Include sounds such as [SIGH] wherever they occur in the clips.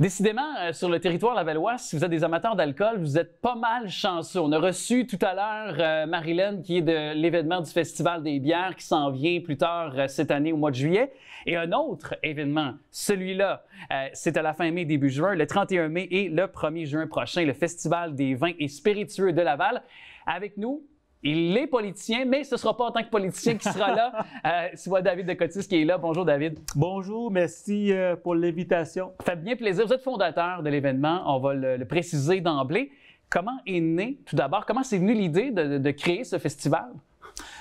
Décidément, euh, sur le territoire lavallois, si vous êtes des amateurs d'alcool, vous êtes pas mal chanceux. On a reçu tout à l'heure euh, Marilyn, qui est de l'événement du Festival des bières, qui s'en vient plus tard euh, cette année au mois de juillet. Et un autre événement, celui-là, c'est à la fin mai, début juin, le 31 mai et le 1er juin prochain, le Festival des vins et spiritueux de Laval. Avec nous, il est politicien, mais ce ne sera pas en tant que politicien qui sera là. [LAUGHS] euh, tu vois David de Cotis qui est là. Bonjour David. Bonjour, merci euh, pour l'invitation. Ça fait bien plaisir. Vous êtes fondateur de l'événement, on va le, préciser d'emblée. Comment est né, tout d'abord, comment c'est venu l'idée de, créer ce festival?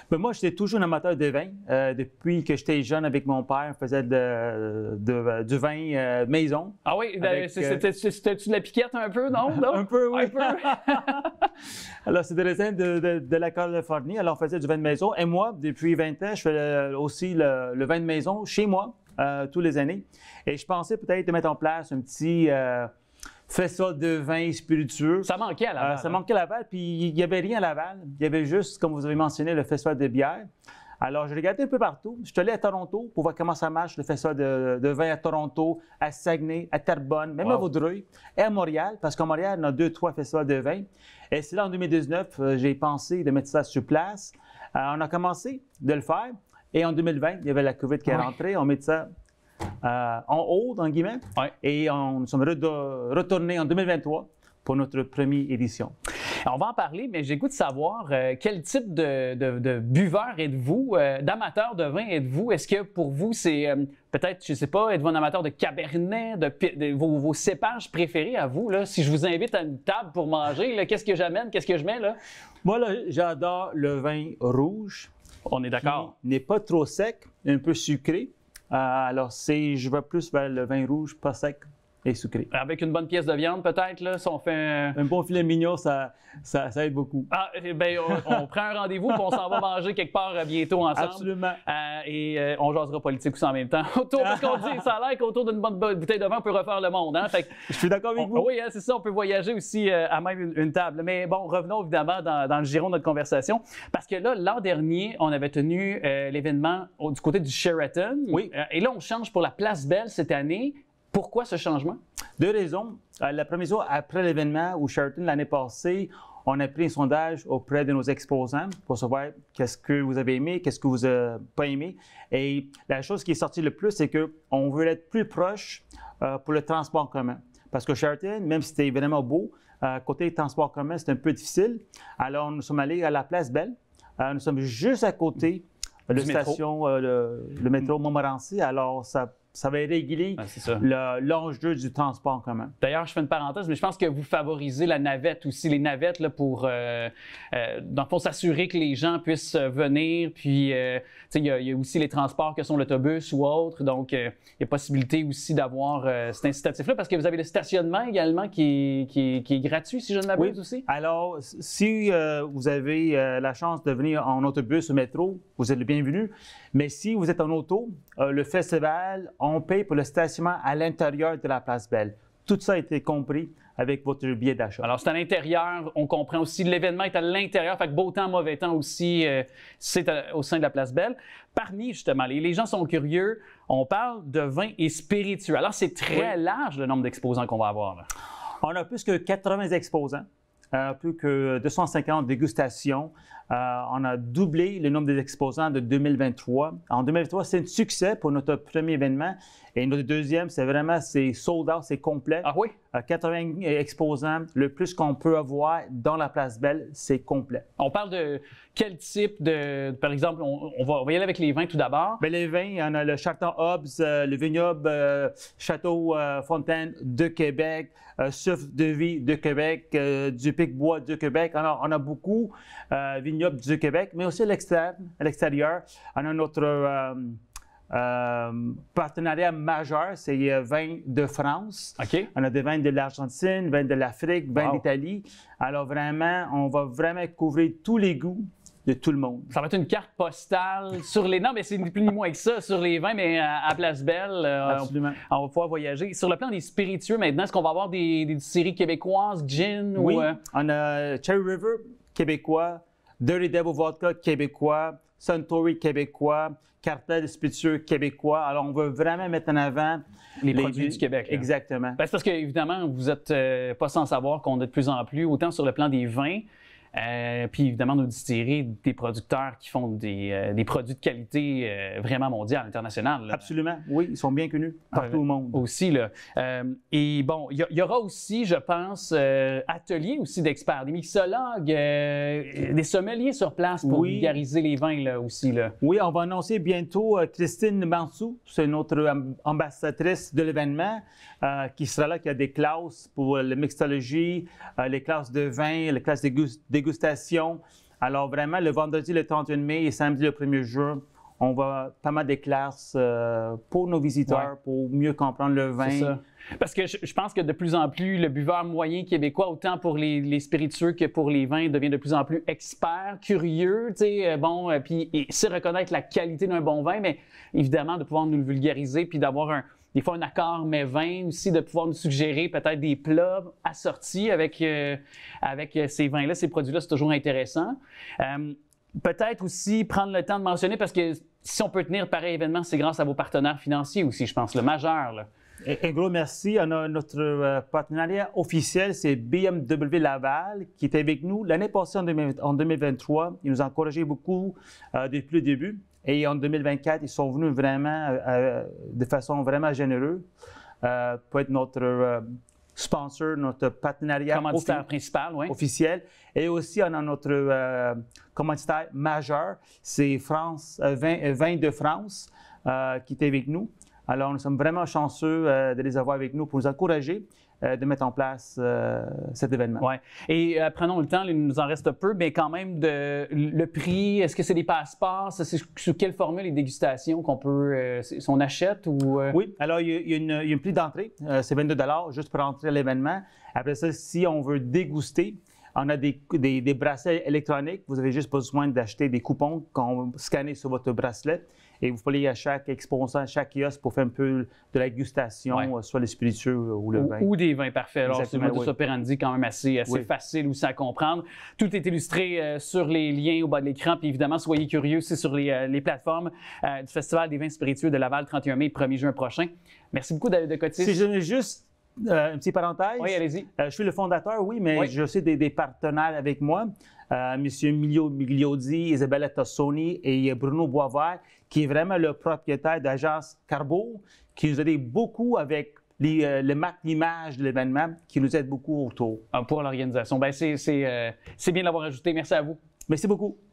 Ben, moi, j'étais toujours un amateur de vin. Euh, depuis que j'étais jeune avec mon père, on faisait du vin euh, maison. Ah oui, ben, euh, c'était-tu de la piquette un peu, non? [LAUGHS] un peu, oui. [LAUGHS] Alors, c'était des raisins de, de, de, la Alors, on faisait du vin de maison. Et moi, depuis 20 ans, je fais aussi le, vin de maison chez moi, tous les années. Et je pensais peut-être de mettre en place un petit Festival de vin spiritueux. Ça manquait à Laval. Euh, ça hein. manquait à Laval, puis il n'y avait rien à Laval. Il y avait juste, comme vous avez mentionné, le festival de bière. Alors, je regardais un peu partout. Je suis allé à Toronto pour voir comment ça marche, le festival de, de vin à Toronto, à Saguenay, à Terrebonne, même à Vaudreuil, et à Montréal, parce qu'en Montréal, on a deux, trois festivals de vin. Et c'est là, en 2019, euh, j'ai pensé de mettre ça sur place. Euh, on a commencé de le faire. Et en 2020, il y avait la COVID qui est rentrée. On met ça euh, en haut, en guillemets. Et on, nous sommes retournés en 2023 pour notre première édition. On va en parler, mais j'ai goût de savoir euh, quel type de, buveur êtes-vous, euh, d'amateur de vin êtes-vous? Est-ce que pour vous, c'est peut-être, je ne sais pas, êtes-vous un amateur de cabernet, de, vos, cépages préférés à vous? Si je vous invite à une table pour manger, qu'est-ce que j'amène, qu'est-ce que je mets? Moi, j'adore le vin rouge. On est d'accord. N'est pas trop sec, un peu sucré. Euh, alors, si je vais plus vers le vin rouge, pas sec, avec une bonne pièce de viande, peut-être, là, si on fait un... un bon filet mignon, ça, aide beaucoup. Ah, eh ben, on, prend un rendez-vous et on s'en va manger quelque part euh, bientôt ensemble. Absolument. Euh, et euh, on jasera politique aussi en même temps. [LAUGHS] autour, parce qu'on dit, ça a l'air qu'autour d'une bonne bouteille de vin, on peut refaire le monde. Hein? Je suis d'accord avec vous. Oui, hein, c'est ça, on peut voyager aussi à même une, table. Mais bon, revenons évidemment dans, le giron de notre conversation, parce que là, l'an dernier, on avait tenu l'événement du côté du Sheraton. Oui. et là, on change pour la Place Belle cette année. Pourquoi ce changement? Deux raisons. Euh, la première après l'événement où Sheraton l'année passée, on a pris un sondage auprès de nos exposants pour savoir qu'est-ce que vous avez aimé, qu'est-ce que vous n'avez pas aimé. Et la chose qui est sortie le plus, c'est qu'on veut être plus proche euh, pour le transport commun. Parce que Sheraton, même si c'était vraiment beau, euh, côté transport commun, c'est un peu difficile. Alors, nous sommes allés à la place Belle. nous sommes juste à côté de la station, Le, métro Montmorency. Alors, ça ça va régler le l'enjeu du transport commun. D'ailleurs, je fais une parenthèse, mais je pense que vous favorisez la navette aussi, les navettes là, pour, euh, pour euh, s'assurer que les gens puissent euh, venir. Puis, euh, il y, a aussi les transports que sont l'autobus ou autre. Donc, il y a possibilité aussi d'avoir cet incitatif-là parce que vous avez le stationnement également qui est, gratuit, si je ne m'abuse aussi. Alors, si vous avez la chance de venir en autobus ou métro, vous êtes le bienvenu. Mais si vous êtes en auto, le festival, on paye pour le stationnement à l'intérieur de la place Belle. Tout ça a été compris avec votre billet d'achat. Alors, c'est à l'intérieur. On comprend aussi l'événement est à l'intérieur. Fait que beau temps, mauvais temps aussi, euh, c'est au sein de la place Belle. Parmi, justement, les, gens sont curieux. On parle de vin et spiritueux. Alors, c'est très large le nombre d'exposants qu'on va avoir. On a plus que 80 exposants. Euh, plus que 250 dégustations. Euh, on a doublé le nombre des exposants de 2023. En 2023, c'est un succès pour notre premier événement. Et notre deuxième, c'est vraiment, c'est sold out, c'est complet. Ah oui? 80 euh, exposants, le plus qu'on peut avoir dans la Place Belle, c'est complet. On parle de quel type de, par exemple, on, va, y aller avec les vins tout d'abord. Ben, les vins, on a le Château Hobbs, le vignoble Château Fontaine de Québec, Souffle de Vie de Québec, du bois du Québec. On a, beaucoup de euh, vignobles du Québec, mais aussi à l'extérieur. On a notre euh, euh, partenariat majeur, c'est le vin de France. On a des vins de l'Argentine, vins de l'Afrique, vins d'Italie. Alors vraiment, on va vraiment couvrir tous les goûts, de tout le monde. Ça va être une carte postale [LAUGHS] sur les. Non, mais c'est ni plus ni moins que ça, sur les vins, mais à, Place Belle. Euh, on, va pouvoir voyager. Sur le plan des spiritueux maintenant, est-ce qu'on va avoir des, séries québécoises, gin oui, euh? On a Cherry River québécois, Dirty Devil Vodka québécois, Suntory québécois, Cartel spiritueux québécois. Alors, on veut vraiment mettre en avant les, produits du Québec. Exactement. Ben, parce que, évidemment, vous n'êtes euh, pas sans savoir qu'on est de plus en plus, autant sur le plan des vins, euh, puis évidemment, nous distiller des producteurs qui font des, euh, produits de qualité euh, vraiment mondiale, internationale. Absolument, oui, ils sont bien connus partout au monde. Aussi, là. et bon, il y, aura aussi, je pense, ateliers aussi d'experts, des mixologues, des sommeliers sur place pour vulgariser les vins là, aussi. Là. Oui, on va annoncer bientôt Christine Mansou, c'est notre ambassadrice de l'événement, qui sera là, qui a des classes pour la mixologie, les classes de vin, les classes de alors vraiment, le vendredi le 31 mai et samedi le 1er juin, on va pas mal de classes euh, pour nos visiteurs, pour mieux comprendre le vin. Parce que je, pense que de plus en plus, le buveur moyen québécois, autant pour les, les spiritueux que pour les vins, devient de plus en plus expert, curieux, tu sais, euh, bon, euh, puis il reconnaître la qualité d'un bon vin, mais évidemment, de pouvoir nous le vulgariser, puis d'avoir un, il faut un accord mais vin aussi, de pouvoir nous suggérer peut-être des plats assortis avec, euh, avec euh, ces vins-là, ces produits-là, c'est toujours intéressant. Euh, peut-être aussi prendre le temps de mentionner, parce que si on peut tenir pareil événement, c'est grâce à vos partenaires financiers aussi, je pense, le majeur. Là. Un gros merci. On a notre partenariat officiel, c'est BMW Laval, qui était avec nous l'année passée en, 2023. il nous ont encouragé beaucoup depuis le début. Et en 2024, ils sont venus vraiment euh, euh, de façon vraiment généreuse euh, pour être notre sponsor, notre partenariat principal, officiel. Et aussi, on a notre commanditaire majeur, c'est France, 20, de France, qui était avec nous. Alors, nous sommes vraiment chanceux de les avoir avec nous pour nous encourager, euh, de mettre en place euh, cet événement. Ouais. Et euh, prenons le temps, il nous en reste peu, mais quand même, de, le prix, est-ce que c'est des passeports? Sous quelle formule les dégustations qu'on peut, on achète ou... Oui, alors il y a, une, d'entrée, c'est 22 juste pour entrer à l'événement. Après ça, si on veut déguster, on a des, des, bracelets électroniques. Vous avez juste besoin d'acheter des coupons qu'on scanne sur votre bracelet. Et vous pouvez aller à chaque exposant, à chaque kiosque pour faire un peu de la gustation, euh, soit les spiritueux euh, ou le vin. Ou des vins parfaits. Alors, c'est un operandi quand même assez, assez facile aussi à comprendre. Tout est illustré euh, sur les liens au bas de l'écran. Puis évidemment, soyez curieux, c'est sur les, plateformes du Festival des vins spiritueux de Laval, 31 mai 1er juin prochain. Merci beaucoup, David de côté. Si je juste un une petite parenthèse. Oui, allez-y. je suis le fondateur, oui, mais j'ai aussi des, partenaires avec moi. Monsieur Miglio Migliodi, Isabella Tassoni et Bruno Boisvert, qui est vraiment le propriétaire d'Agence Carbo, qui nous aide beaucoup avec les, euh, le map, de l'événement, qui nous aide beaucoup autour. Ah, pour l'organisation. Ben, c'est, c'est euh, bien de l'avoir ajouté. Merci à vous. Merci beaucoup.